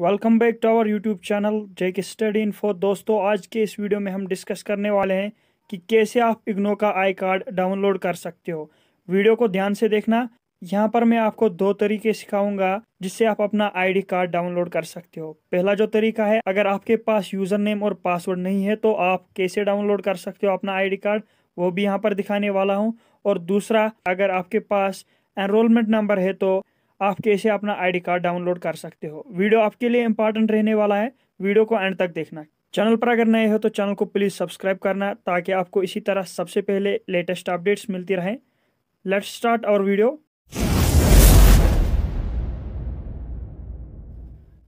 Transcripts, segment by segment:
welcome back to our YouTube channel Jake study info दोस्तों आज के इस वीडियो में हम डिस्कस करने वाले हैं कि कैसे आप इग्नो का आई कार्ड डाउनलोड कर सकते हो वीडियो को ध्यान से देखना यहाँ पर मैं आपको दो तरीके सिखाऊंगा जिससे आप अपना आईडी कार्ड डाउनलोड कर सकते हो पहला जो तरीका है अगर आपके पास यूज़र नेम और पासवर्ड नहीं है तो आप कैसे डाउनलोड कर सकते हो अपना आई कार्ड वो भी यहाँ पर दिखाने वाला हूँ और दूसरा अगर आपके पास एनरोलमेंट नंबर है तो आप कैसे अपना आईडी कार्ड डाउनलोड कर सकते हो वीडियो आपके लिए इंपॉर्टेंट रहने वाला है वीडियो को एंड तक देखना चैनल पर अगर नए हो तो चैनल को प्लीज़ सब्सक्राइब करना ताकि आपको इसी तरह सबसे पहले लेटेस्ट अपडेट्स मिलती रहे लेट स्टार्ट और वीडियो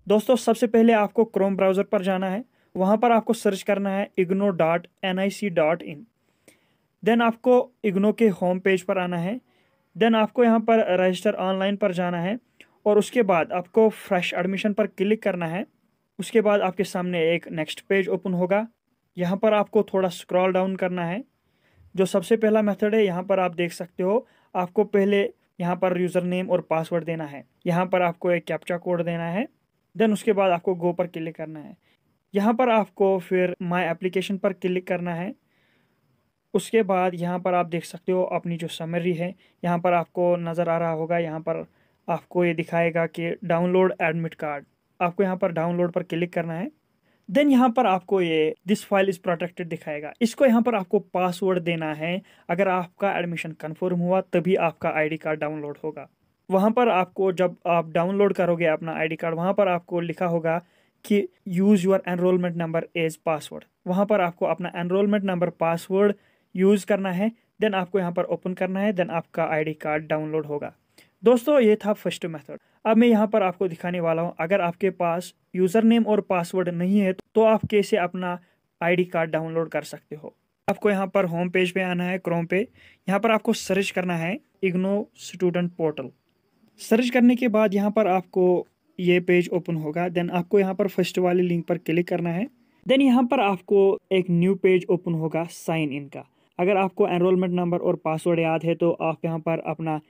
दोस्तों सबसे पहले आपको क्रोम ब्राउज़र पर जाना है वहां पर आपको सर्च करना है IGNOU dot N I C dot in then आपको इग्नो के होम पेज पर आना है देन आपको यहाँ पर रजिस्टर ऑनलाइन पर जाना है और उसके बाद आपको फ्रेश एडमिशन पर क्लिक करना है उसके बाद आपके सामने एक नेक्स्ट पेज ओपन होगा यहाँ पर आपको थोड़ा स्क्रॉल डाउन करना है जो सबसे पहला मेथड है यहाँ पर आप देख सकते हो आपको पहले यहाँ पर यूज़र नेम और पासवर्ड देना है यहाँ पर आपको एक कैप्चा कोड देना है देन उसके बाद आपको गो पर क्लिक करना है यहाँ पर आपको फिर माय एप्लीकेशन पर क्लिक करना है उसके बाद यहाँ पर आप देख सकते हो अपनी जो समरी है यहाँ पर आपको नज़र आ रहा होगा यहाँ पर आपको ये दिखाएगा कि डाउनलोड एडमिट कार्ड आपको यहाँ पर डाउनलोड पर क्लिक करना है देन यहाँ पर आपको ये दिस फाइल इज़ प्रोटेक्टेड दिखाएगा इसको यहाँ पर आपको पासवर्ड देना है अगर आपका एडमिशन कन्फर्म हुआ तभी आपका आई कार्ड डाउनलोड होगा वहाँ पर आपको जब आप डाउनलोड करोगे अपना आई कार्ड वहाँ पर आपको लिखा होगा कि use your enrolment number as password वहाँ पर आपको अपना एनरोलमेंट नंबर पासवर्ड यूज़ करना है देन आपको यहाँ पर ओपन करना है देन आपका आईडी कार्ड डाउनलोड होगा दोस्तों ये था फर्स्ट मेथड अब मैं यहाँ पर आपको दिखाने वाला हूँ अगर आपके पास यूज़र नेम और पासवर्ड नहीं है तो आप कैसे अपना आई कार्ड डाउनलोड कर सकते हो आपको यहाँ पर होम पेज पे आना है क्रोम पे यहाँ पर आपको सर्च करना है इग्नो स्टूडेंट पोर्टल सर्च करने के बाद यहाँ पर आपको ये पेज ओपन होगा देन आपको यहाँ पर फर्स्ट वाले लिंक पर क्लिक करना है देन यहाँ पर आपको एक न्यू पेज ओपन होगा साइन इन का अगर आपको एनरोलमेंट नंबर और पासवर्ड याद है तो आप यहाँ पर अपना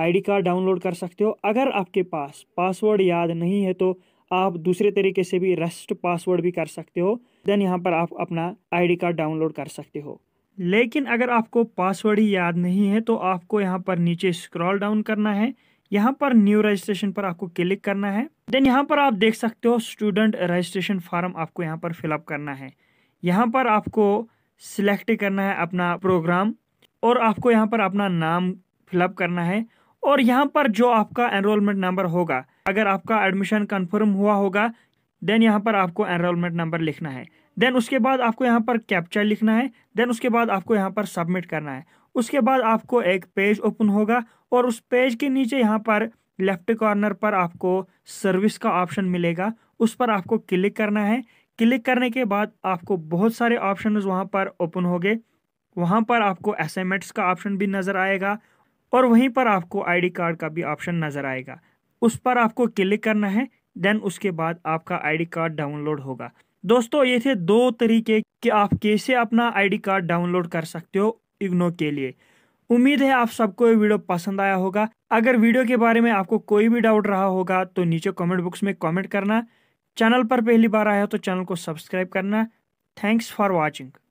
आईडी कार्ड डाउनलोड कर सकते हो अगर आपके पास पासवर्ड याद नहीं है तो आप दूसरे तरीके से भी रेस्ट पासवर्ड भी कर सकते हो देन यहाँ पर आप अपना आईडी कार्ड डाउनलोड कर सकते हो लेकिन अगर आपको पासवर्ड ही याद नहीं है तो आपको यहाँ पर नीचे स्क्रॉल डाउन करना है यहाँ पर न्यू रजिस्ट्रेशन पर आपको क्लिक करना है देन यहाँ पर आप देख सकते हो स्टूडेंट रजिस्ट्रेशन फॉर्म आपको यहाँ पर फिलअप करना है यहाँ पर आपको सिलेक्ट करना है अपना प्रोग्राम और आपको यहाँ पर अपना नाम फिलअप करना है और यहाँ पर जो आपका एनरोलमेंट नंबर होगा अगर आपका एडमिशन कन्फर्म हुआ होगा देन यहाँ पर आपको एनरोलमेंट नंबर लिखना है देन उसके बाद आपको यहाँ पर कैप्चर लिखना है देन उसके बाद आपको यहाँ पर सबमिट करना है उसके बाद आपको एक पेज ओपन होगा और उस पेज के नीचे यहाँ पर लेफ्ट कॉर्नर पर आपको सर्विस का ऑप्शन मिलेगा उस पर आपको क्लिक करना है क्लिक करने के बाद आपको बहुत सारे ऑप्शन वहाँ पर ओपन हो गए वहाँ पर आपको असाइनमेंट्स का ऑप्शन भी नज़र आएगा और वहीं पर आपको आईडी कार्ड का भी ऑप्शन नज़र आएगा उस पर आपको क्लिक करना है देन उसके बाद आपका आईडी कार्ड डाउनलोड होगा दोस्तों ये थे दो तरीके कि आप कैसे अपना आईडी कार्ड डाउनलोड कर सकते हो इग्नो के लिए उम्मीद है आप सबको ये वीडियो पसंद आया होगा अगर वीडियो के बारे में आपको कोई भी डाउट रहा होगा तो नीचे कॉमेंट बॉक्स में कॉमेंट करना चैनल पर पहली बार आया हो तो चैनल को सब्सक्राइब करना थैंक्स फॉर वॉचिंग